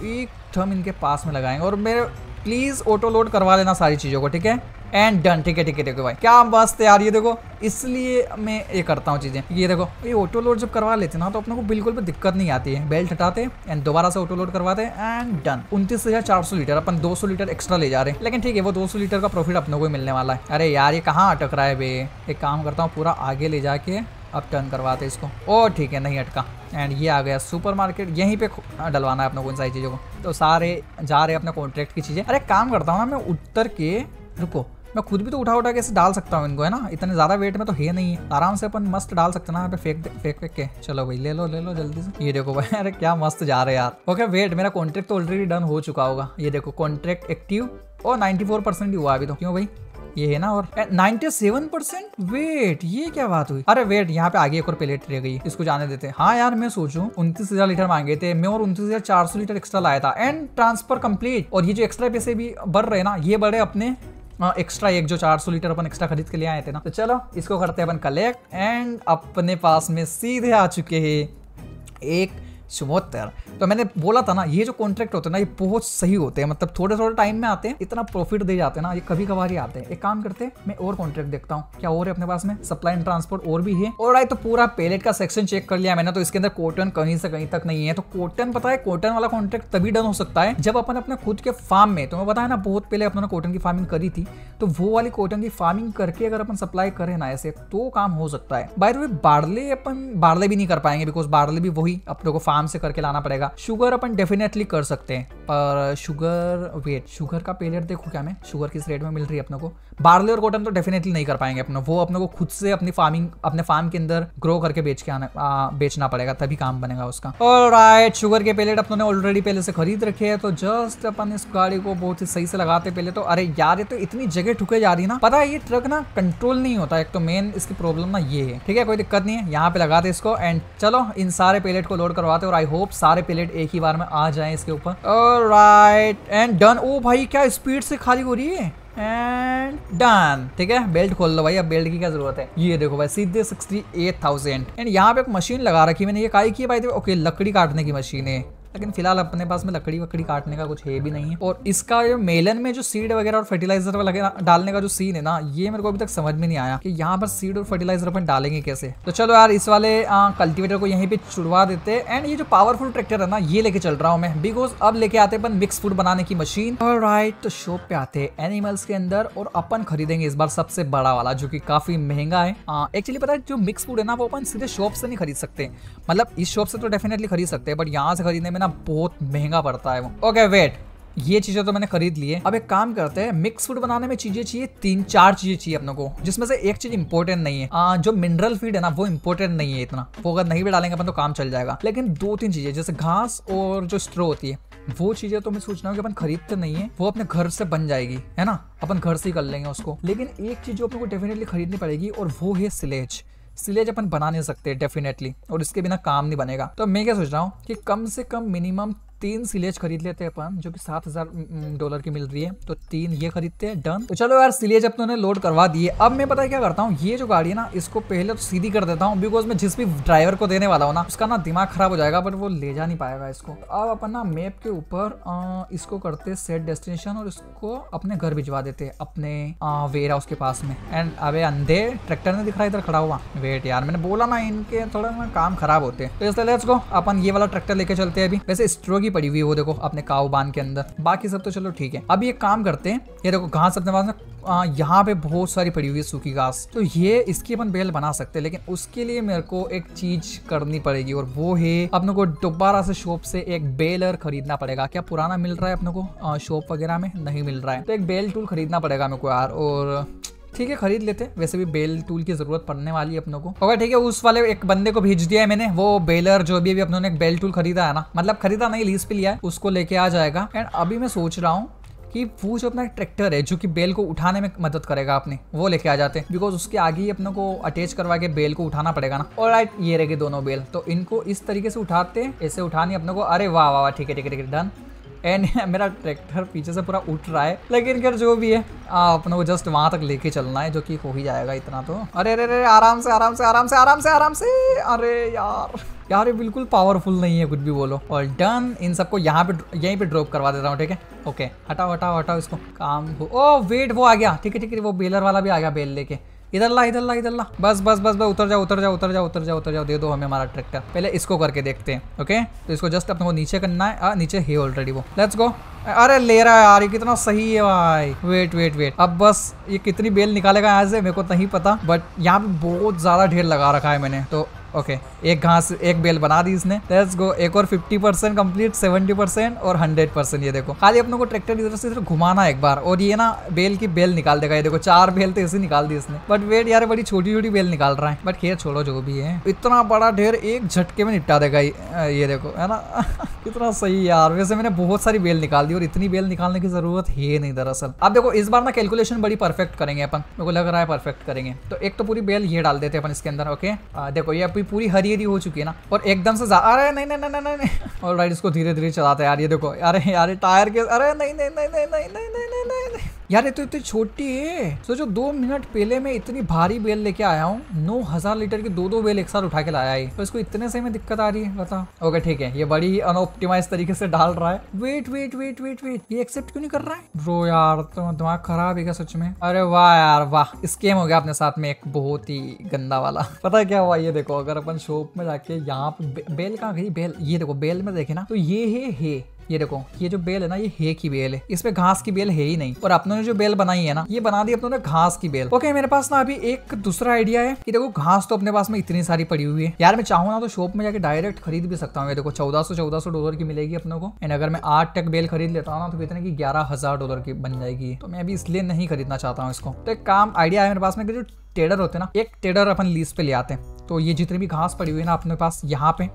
[SPEAKER 1] थम इनके पास में लगाएंगे और मेरे प्लीज़ ऑटो लोड करवा लेना सारी चीज़ों को ठीक है एंड डन ठीक है ठीक है ठीक है भाई क्या बस तैयार ये देखो इसलिए मैं ये करता हूँ चीज़ें ये देखो ये ऑटो लोड जब करवा लेते ना तो अपने को बिल्कुल भी दिक्कत नहीं आती है बेल्ट हटाते एंड दोबारा से ऑटो लोड करवाते एंड डन उनतीस हज़ार चार सौ लीटर अपन दो सौ लीटर एक्स्ट्रा ले जा रहे हैं लेकिन ठीक है वो दो सौ लीटर का प्रॉफिट अपने को ही मिलने वाला है अरे यार ये कहाँ अटक रहा है भाई एक काम करता हूँ पूरा आगे ले जाके अब टर्न करवाते इसको ओ ठीक है नहीं अटका एंड ये आ गया सुपरमार्केट यहीं पे हाँ, डलवाना है अपने को इन सारी चीज़ों को तो सारे जा रहे अपने कॉन्ट्रैक्ट की चीज़ें अरे काम करता हूँ ना मैं उतर के रुको मैं खुद भी तो उठा उठा के डाल सकता हूँ इनको है ना इतने ज़्यादा वेट में तो है नहीं है आराम से अपन मस्त डाल सकते ना यहाँ पे फेंक फेंक फेंक के चलो भाई ले लो ले लो जल्दी से ये देखो भाई अरे क्या मस्त जा रहे यार ओके वेट मेरा कॉन्ट्रैक्ट तो ऑलरेडी डन हो चुका होगा ये देखो कॉन्ट्रैक्ट एक्टिव और फोर परसेंट ही हुआ अभी तो क्यों भाई ये है ना और 97 परसेंट वेट ये क्या बात हुई अरे वेट यहाँ पे आगे एक और प्लेट रह गई इसको जाने देते हाँ यार मैं सोचू उन्तीस हजार लीटर मांगे थे मैं और उन्तीस हजार चार सौ लीटर एक्स्ट्रा लाया था एंड ट्रांसफर कम्प्लीट और ये जो एक्स्ट्रा पैसे भी बढ़ रहे ना ये बढ़े अपने एक्स्ट्रा एक जो 400 लीटर अपन एक्स्ट्रा खरीद के लिए आए थे ना तो चलो इसको करते हैं अपन कलेक्ट एंड अपने पास में सीधे आ चुके हैं एक चुहत्तर तो मैंने बोला था ना ये जो कॉन्ट्रैक्ट होते हैं ना ये बहुत सही होते हैं मतलब थोड़े थोड़े टाइम में आते हैं इतना प्रॉफिट दे जाते हैं ना ये कभी कभार ही आते हैं एक काम करते हैं मैं और कॉन्ट्रैक्ट देखता हूँ क्या और है अपने पास में सप्लाई एंड ट्रांसपोर्ट और भी है और आई तो पूरा पेलेट का सेक्शन चेक कर लिया मैंने तो इसके अंदर कॉटन कहीं से कहीं तक नहीं है तो कॉटन पता है कॉटन वाला कॉन्ट्रैक्ट तभी डन हो सकता है जब अपन अपने खुद के फार्म में तो मैं बताया ना बहुत पहले अपने कॉटन की फार्मिंग करी थी तो वो वाली कॉटन की फार्मिंग करके अगर अपन सप्लाई करें ना ऐसे तो काम हो सकता है बाय द वे बाड़ले अपन बारले भी नहीं कर पाएंगे बिकॉज बारले भी वही अपने को फार्म आराम से करके लाना पड़ेगा शुगर अपन डेफिनेटली कर सकते हैं पर शुगर वेट शुगर का पेलेट देखो क्या मैं शुगर किस रेट में मिल रही है अपने को बार्ले और कॉटन तो डेफिनेटली नहीं कर पाएंगे अपने वो अपने को खुद से अपनी फार्मिंग अपने फार्म के अंदर ग्रो करके बेच के आना आ, बेचना पड़ेगा तभी काम बनेगा उसका और राइट शुगर के पेलेट अपनों ने ऑलरेडी पहले से खरीद रखे है तो जस्ट अपन इस गाड़ी को बहुत ही सही से लगाते पहले तो अरे यार ये तो इतनी जगह ठुके जा रही ना पता है ये ट्रक ना कंट्रोल नहीं होता एक तो मेन इसकी प्रॉब्लम ना ये है ठीक है कोई दिक्कत नहीं है यहाँ पे लगाते इसको एंड चलो इन सारे पेलेट को लोड करवाते और आई होप सारे पेलेट एक ही बार में आ जाए इसके ऊपर और राइट एंड डन ओ भाई क्या स्पीड से खाली हो रही है एंड डन ठीक है बेल्ट खोल लो भाई अब बेल्ट की क्या जरूरत है ये देखो भाई सीधे सिक्सटी एट थाउजेंड एंड यहाँ पे एक मशीन लगा रखी मैंने ये काई की भाई ओके लकड़ी काटने की मशीन है लेकिन फिलहाल अपने पास में लकड़ी वकड़ी काटने का कुछ है भी नहीं है और इसका जो मेलन में जो सीड वगैरह और फर्टिलाइजर वगैरह डालने का जो सीन है ना ये मेरे को अभी तक समझ में नहीं आया कि यहाँ पर सीड और फर्टिलाइजर अपन डालेंगे कैसे तो चलो यार इस वाले कल्टिवेटर को यहीं पे छुड़वा देते एंड ये जो पावरफुल ट्रैक्टर है ना ये लेके चल रहा हूँ मैं बिकॉज अब लेके आते अपन मिक्स फूड बनाने की मशीन और राइट तो शॉप पे आते एनिमल्स के अंदर और अपन खरीदेंगे इस बार सबसे बड़ा वाला जो की काफी महंगा है एक्चुअली पता है जो मिक्स फूड है ना वो अपन सीधे शॉप से नहीं खरीद सकते मतलब इस शॉप से तो डेफिनेटली खरीद सकते हैं बट यहाँ से खरीदने में ना ना बहुत महंगा पड़ता है वो ओके वेट ये चीज़ें तो मैंने खरीद ली है अब एक काम करते हैं मिक्स फूड बनाने में चीज़ें चाहिए तीन चार चीज़ें चाहिए अपने को जिसमें से एक चीज़ इंपॉर्टेंट नहीं है आ, जो मिनरल फीड है ना वो इंपॉर्टेंट नहीं है इतना वो अगर नहीं भी डालेंगे अपन तो काम चल जाएगा लेकिन दो तीन चीज़ें जैसे घास और जो स्ट्रो होती है वो चीज़ें तो मैं सोच रहा हूँ कि अपन खरीदते नहीं है वो अपने घर से बन जाएगी है ना अपन घर से ही कर लेंगे उसको लेकिन एक चीज़ जो अपने को डेफिनेटली खरीदनी पड़ेगी और वो है स्लेज सिलेज अपन बना नहीं सकते डेफिनेटली और इसके बिना काम नहीं बनेगा तो मैं क्या सोच रहा हूँ कि कम से कम मिनिमम तीन सिलेज खरीद लेते हैं अपन जो कि सात हजार डॉलर की मिल रही है तो तीन ये खरीदते हैं डन तो चलो यार सिलेज अपनों ने लोड करवा दिए अब मैं पता है क्या करता हूँ ये जो गाड़ी है ना इसको पहले तो सीधी कर देता हूँ बिकॉज मैं जिस भी ड्राइवर को देने वाला हूँ ना उसका ना दिमाग खराब हो जाएगा बट वो ले जा नहीं पाएगा इसको अब अपन ना मैप के ऊपर इसको करते सेट डेस्टिनेशन और इसको अपने घर भिजवा देते अपने वेयर हाउस के पास में एंड अबे अंधे ट्रैक्टर ने दिख रहा है इधर खड़ा हुआ वेट यार मैंने बोला ना इनके थोड़ा ना काम खराब होते हैं तो इसलिए अपन ये वाला ट्रैक्टर लेके चलते हैं अभी वैसे स्ट्रो की की पड़ी हुई है वो देखो अपने काउ बांध के अंदर बाकी सब तो चलो ठीक है अभी एक काम करते हैं ये देखो घास अपने पास यहाँ पे बहुत सारी पड़ी हुई है सूखी घास तो ये इसकी अपन बेल बना सकते हैं लेकिन उसके लिए मेरे को एक चीज करनी पड़ेगी और वो है अपने को दोबारा से शॉप से एक बेलर खरीदना पड़ेगा क्या पुराना मिल रहा है अपने को शॉप वगैरह में नहीं मिल रहा है तो एक बेल टूल खरीदना पड़ेगा मेरे को यार और ठीक है खरीद लेते हैं वैसे भी बेल टूल की जरूरत पड़ने वाली है अपनों को अगर ठीक है उस वाले एक बंदे को भेज दिया है मैंने वो बेलर जो भी अभी अपनों ने बेल टूल खरीदा है ना मतलब खरीदा नहीं लीज पे लिया है उसको लेके आ जाएगा एंड अभी मैं सोच रहा हूँ कि वो जो अपना ट्रैक्टर है जो कि बेल को उठाने में मदद करेगा अपने वो लेके आ जाते हैं बिकॉज उसके आगे ही अपने को अटैच करवा के बेल को उठाना पड़ेगा ना और राइट ये रहेगी दोनों बेल तो इनको इस तरीके से उठाते ऐसे उठानी अपने को अरे वाह वाह ठीक है ठीक है ठीक है डन एंड मेरा ट्रैक्टर पीछे से पूरा उठ रहा है लेकिन खेल जो भी है अपने को जस्ट वहां तक लेके चलना है जो कि हो ही जाएगा इतना तो अरे अरे अरे आराम से आराम से आराम से आराम से आराम से अरे यार यार ये बिल्कुल पावरफुल नहीं है कुछ भी बोलो और डन इन सबको यहाँ पे यहीं पे ड्रॉप करवा देता हूँ ठीक है ओके हटाओ हटाओ हटाओ इसको काम हो ओ वेट वो आ गया ठीक है ठीक है वो बेलर वाला भी आ गया बेल लेके इधर ला इधर ला इधर ला बस बस बस बस उतर जाओ उतर जाओ उतर जाओ उतर जाओ उतर जाओ दे दो हमें हमारा ट्रैक्टर पहले इसको करके देखते हैं ओके तो इसको जस्ट अपने को नीचे करना है आ, नीचे है ऑलरेडी वो लेट्स गो अरे ले रहा है यार ये कितना सही है भाई वेट वेट वेट अब बस ये कितनी बेल निकालेगा यहाँ से मेरे को नहीं पता बट यहाँ पे बहुत ज्यादा ढेर लगा रखा है मैंने तो ओके एक घास एक बेल बना दी इसने लेट्स गो एक और 50 परसेंट कम्प्लीट सेवेंटी परसेंट और हंड्रेड परसेंट ये देखो खाली अपने को ट्रैक्टर इधर से इधर घुमाना एक बार और ये ना बेल की बेल निकाल देगा ये देखो चार बेल तो ऐसे निकाल दी इसने बट वेट यार बड़ी छोटी छोटी बेल निकाल रहा है बट खेर छोड़ो जो भी है इतना बड़ा ढेर एक झटके में निपटा देगा ये देखो है ना कितना सही यार वैसे मैंने बहुत सारी बेल निकाल दी और इतनी बेल निकालने की जरूरत है नहीं दरअसल अब देखो इस बार ना कैलकुलेशन बड़ी परफेक्ट करेंगे अपन मेरे को लग रहा है परफेक्ट करेंगे तो एक तो पूरी बेल ये डाल देते अपन इसके अंदर ओके देखो ये अभी पूरी हरी हरी हो चुकी है ना और एकदम से अरे नहीं नहीं नहीं नहीं और राइट इसको धीरे धीरे चलाते यार ये देखो अरे यार टायर के अरे नहीं नहीं नहीं नहीं नहीं नहीं नहीं यार ये तो इतनी छोटी है सोचो दो मिनट पहले मैं इतनी भारी बेल लेके आया हूँ नौ हजार लीटर की दो दो बेल एक साथ उठा के लाया है तो इसको इतने से में दिक्कत आ रही है बता ओके ठीक है ये बड़ी ही अनऑप्टिमाइज तरीके से डाल रहा है wait wait wait wait wait ये एक्सेप्ट क्यों नहीं कर रहा है ब्रो यार तो दिमाग खराब है क्या सच में अरे वाह यार वाह स्केम हो गया अपने साथ में एक बहुत ही गंदा वाला पता क्या हुआ ये देखो अगर अपन शॉप में जाके यहाँ पे बेल कहाँ गई बेल ये देखो बेल में देखे ना तो ये है ये देखो ये जो बेल है ना ये हे की बेल है इसमें घास की बेल है ही नहीं और अपनों ने जो बेल बनाई है ना ये बना दी अपनों ने घास की बेल ओके मेरे पास ना अभी एक दूसरा आइडिया है कि देखो घास तो अपने पास में इतनी सारी पड़ी हुई है यार मैं चाहूँ ना तो शॉप में जाकर डायरेक्ट खरीद भी सकता हूँ ये देखो चौदह सौ चौदह डॉलर की मिलेगी अपने को एंड अगर मैं आठ टक बेल खरीद लेता हूँ ना तो कितने की ग्यारह हजार डॉलर की बन जाएगी तो मैं अभी इसलिए नहीं खरीदना चाहता हूँ इसको तो एक काम आइडिया है मेरे पास में जो टेडर होते ना एक टेडर अपन लीज पे ले आते हैं तो ये जितनी भी घास पड़ी हुई है ना अपने पास यहाँ पे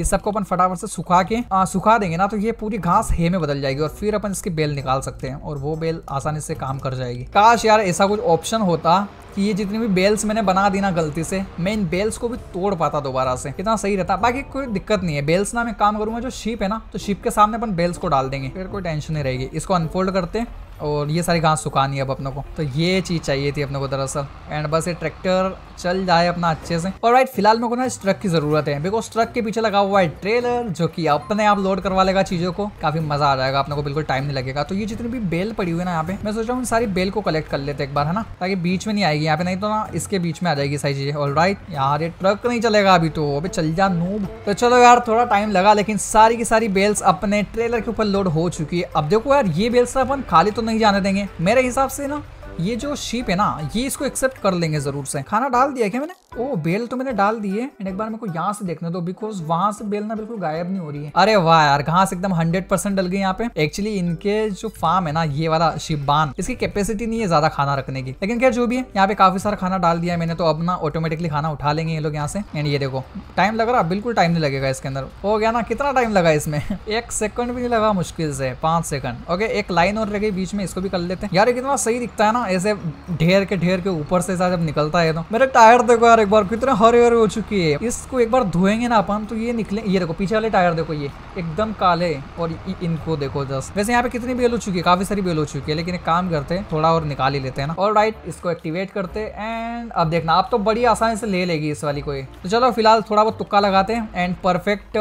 [SPEAKER 1] इस सबको अपन फटाफट से सुखा के आ, सुखा देंगे ना तो ये पूरी घास हे में बदल जाएगी और फिर अपन इसकी बेल निकाल सकते हैं और वो बेल आसानी से काम कर जाएगी काश यार ऐसा कुछ ऑप्शन होता कि ये जितनी भी बेल्स मैंने बना दी ना गलती से मैं इन बेल्स को भी तोड़ पाता दोबारा से कितना सही रहता बाकी कोई दिक्कत नहीं है बेल्स ना मैं काम करूंगा जो शिप है ना तो शिप के सामने अपन बेल्स को डाल देंगे फिर कोई टेंशन नहीं रहेगी इसको अनफोल्ड करते और ये सारी घास सुखानी है अब अपने को तो ये चीज़ चाहिए थी अपने को दरअसल एंड बस ये ट्रैक्टर चल जाए अपना अच्छे से और राइट फिलहाल मेरे को ना इस ट्रक की ज़रूरत है बिकॉज ट्रक के पीछे लगा हुआ है ट्रेलर जो कि अपने आप लोड करवा लेगा चीज़ों को काफ़ी मज़ा आ जाएगा अपने को बिल्कुल टाइम नहीं लगेगा तो ये जितनी भी बेल पड़ी हुई है ना यहाँ पे मैं सोच रहा हूँ सारी बेल को कलेक्ट कर लेते एक बार है ना ताकि बीच में नहीं आएगी यहाँ पे नहीं तो ना इसके बीच में आ जाएगी सारी चीज़ें और राइट यार ये ट्रक नहीं चलेगा अभी तो अभी चल जा नूब तो चलो यार थोड़ा टाइम लगा लेकिन सारी की सारी बेल्स अपने ट्रेलर के ऊपर लोड हो चुकी है अब देखो यार ये बेल्स अपन खाली तो नहीं जाने देंगे मेरे हिसाब से ना ये जो शीप है ना ये इसको एक्सेप्ट कर लेंगे जरूर से खाना डाल दिया क्या मैंने ओ बेल तो मैंने डाल दी है एक बार मेरे को यहाँ से देखने दो बिकॉज वहां से बेल ना बिल्कुल गायब नहीं हो रही है अरे वाह यार घास एकदम हंड्रेड परसेंट डल गई यहाँ पे एक्चुअली इनके जो फार्म है ना ये वाला शिप बान इसकी कैपेसिटी नहीं है ज्यादा खाना रखने की लेकिन क्या जो भी है यहाँ पे काफी सारा खाना डाल दिया है मैंने तो अब ना ऑटोमेटिकली खाना उठा लेंगे ये लोग यहाँ से एंड ये देखो टाइम लग रहा बिल्कुल टाइम नहीं लगेगा इसके अंदर हो गया ना कितना टाइम लगा इसमें एक सेकंड भी नहीं लगा मुश्किल से पांच सेकंड ओके एक लाइन और रह गई बीच में इसको भी कर लेते हैं यार कितना सही दिखता है ना ऐसे ढेर के ढेर के ऊपर से जब निकलता है तो मेरे टायर देखो यार एक बार कितने हरे हरे हो चुकी है इसको एक बार धोएंगे ना अपन तो ये निकले ये देखो पीछे वाले टायर देखो ये एकदम काले और इनको देखो जस्ट वैसे यहाँ पे कितनी बेल हो चुकी है काफी सारी बेल हो चुकी है लेकिन एक काम करते हैं थोड़ा और निकाल ही लेते हैं ना और राइट इसको एक्टिवेट करते एंड अब देखना आप तो बड़ी आसानी से ले लेगी इस वाली को तो चलो फिलहाल थोड़ा बहुत तुक्का लगाते हैं एंड परफेक्ट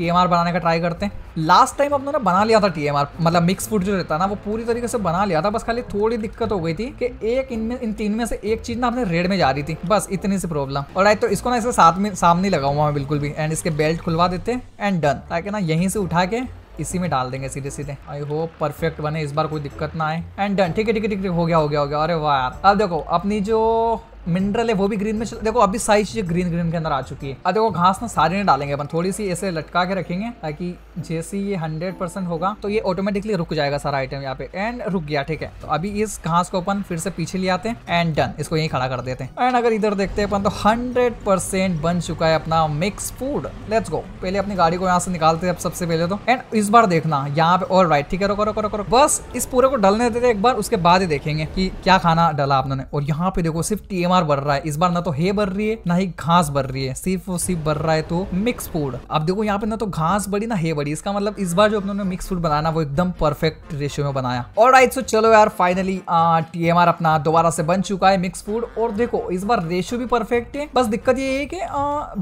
[SPEAKER 1] टी बनाने का ट्राई करते हैं लास्ट टाइम अपनों ने बना लिया था टी मतलब मिक्स फूड जो रहता ना वो पूरी तरीके से बना लिया था बस खाली थोड़ी दिक्कत हो गई थी कि एक इनमें इन तीन में से एक चीज ना अपने रेड में जा रही थी बस इतनी सी प्रॉब्लम और आई तो इसको ना इसके साथ में सामने लगाऊंगा मैं बिल्कुल भी एंड इसके बेल्ट खुलवा देते एंड डन ताकि ना यहीं से उठा के इसी में डाल देंगे सीधे सीधे आई होप परफेक्ट बने इस बार कोई दिक्कत ना आए एंड डन ठीक है ठीक है ठीक है हो गया हो गया हो गया अरे वाह यार अब देखो अपनी जो मिनरल है वो भी ग्रीन में चल देखो अभी सारी चीजें ग्रीन ग्रीन के अंदर आ चुकी है अब देखो घास ना सारी ने डालेंगे अपन थोड़ी सी ऐसे लटका के रखेंगे ताकि जैसे ये हंड्रेड परसेंट होगा तो ये ऑटोमेटिकली रुक जाएगा सारा आइटम यहाँ पे एंड रुक गया ठीक है तो अभी इस घास को अपन फिर से पीछे ले आते हैं एंड डन इसको यही खड़ा कर देते हैं एंड अगर इधर देखते हैं अपन तो हंड्रेड बन चुका है अपना मिक्स फूड लेट्स गो पहले अपनी गाड़ी को यहाँ से निकालते हैं सबसे पहले तो एंड इस बार देखना यहाँ पे और राइट ठीक है रुको रुको रुको बस इस पूरे को डलने देते एक बार उसके बाद ही देखेंगे की क्या खाना डाला आपने और यहाँ पे देखो सिर्फ टी बीमार बढ़ रहा है इस बार ना तो हे बढ़ रही है ना ही घास बढ़ रही है सिर्फ और सिर्फ बढ़ रहा है तो मिक्स फूड अब देखो यहाँ पे ना तो घास बड़ी ना हे बड़ी इसका मतलब इस बार जो अपने मिक्स फूड बनाया वो एकदम परफेक्ट रेशियो में बनाया और राइट सो चलो यार फाइनली टी एम अपना दोबारा से बन चुका है मिक्स फूड और देखो इस बार रेशियो भी परफेक्ट है बस दिक्कत ये है कि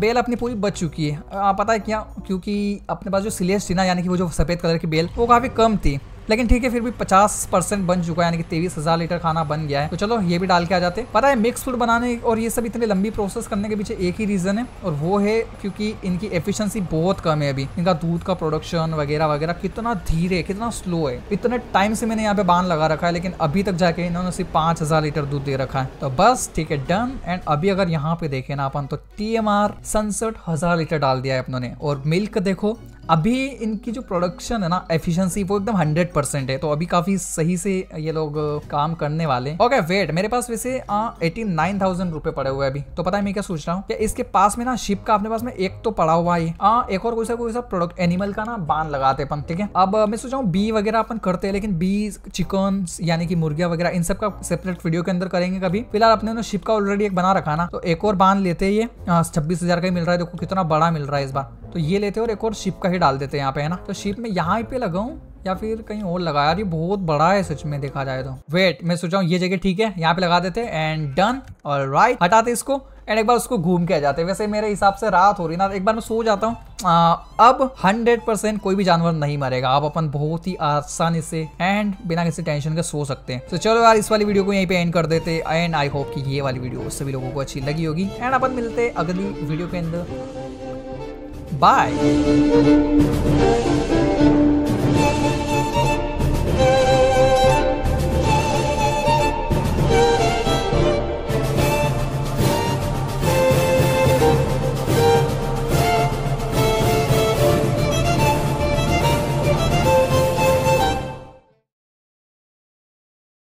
[SPEAKER 1] बेल अपनी पूरी बच चुकी है पता है क्या क्योंकि अपने पास जो सिलेस थी ना यानी कि वो जो सफेद कलर की बेल वो काफी कम थी लेकिन ठीक है फिर भी पचास परसेंट बन चुका है यानी कि तेईस हजार लीटर खाना बन गया है तो चलो ये भी डाल के आ जाते पता है मिक्स फूड बनाने और ये सब इतनी लंबी प्रोसेस करने के पीछे एक ही रीजन है और वो है क्योंकि इनकी एफिशिएंसी बहुत कम है अभी इनका दूध का प्रोडक्शन वगैरह वगैरह कितना धीरे कितना स्लो है इतने टाइम से मैंने यहाँ पे बांध लगा रखा है लेकिन अभी तक जाके इन्होंने सिर्फ पांच हजार लीटर दूध दे रखा है तो बस ठीक है डन एंड अभी अगर यहाँ पे देखे ना अपन तो टी एम आर सनसठ हजार लीटर डाल दिया है अपनों ने और मिल्क देखो अभी इनकी जो प्रोडक्शन है ना एफिशिएंसी वो एकदम 100 परसेंट है तो अभी काफी सही से ये लोग काम करने वाले ओके okay, वेट मेरे पास वैसे एटी नाइन थाउजेंड रुपए पड़े हुए अभी तो पता है मैं क्या सोच रहा हूँ इसके पास में ना शिप का अपने पास में एक तो पड़ा हुआ है आ, हाँ, एक और कोई सा कोई सा प्रोडक्ट एनिमल का ना बांध लगाते अपन ठीक है अब मैं सोच रहा हूँ बी वगैरह अपन करते हैं लेकिन बी चिकन यानी कि मुर्गिया वगैरह इन सब का सेपरेट वीडियो के अंदर करेंगे कभी फिलहाल अपने शिप का ऑलरेडी एक बना रखा ना तो एक और बांध लेते ही हाँ, छब्बीस हजार का ही मिल रहा है देखो कितना बड़ा मिल रहा है इस बार तो ये लेते हैं और एक और शिप का ही डाल देते हैं यहाँ पे है ना तो शिप में यहाँ पे लगाऊ या फिर कहीं और लगाया ये बहुत बड़ा है सच में देखा जाए तो वेट मैं सोचा हूँ ये जगह ठीक है यहाँ पे लगा देते हैं एंड डन और राइट हटाते इसको एंड एक बार उसको घूम के आ जाते हैं वैसे मेरे हिसाब से रात हो रही ना एक बार मैं सो जाता हूँ अब 100 परसेंट कोई भी जानवर नहीं मरेगा आप अपन बहुत ही आसानी से एंड बिना किसी टेंशन के सो सकते हैं तो so, चलो यार इस वाली वीडियो को यहीं पे एंड कर देते एंड आई होप कि ये वाली वीडियो सभी लोगों को अच्छी लगी होगी एंड अपन मिलते अगली वीडियो के अंदर Bye.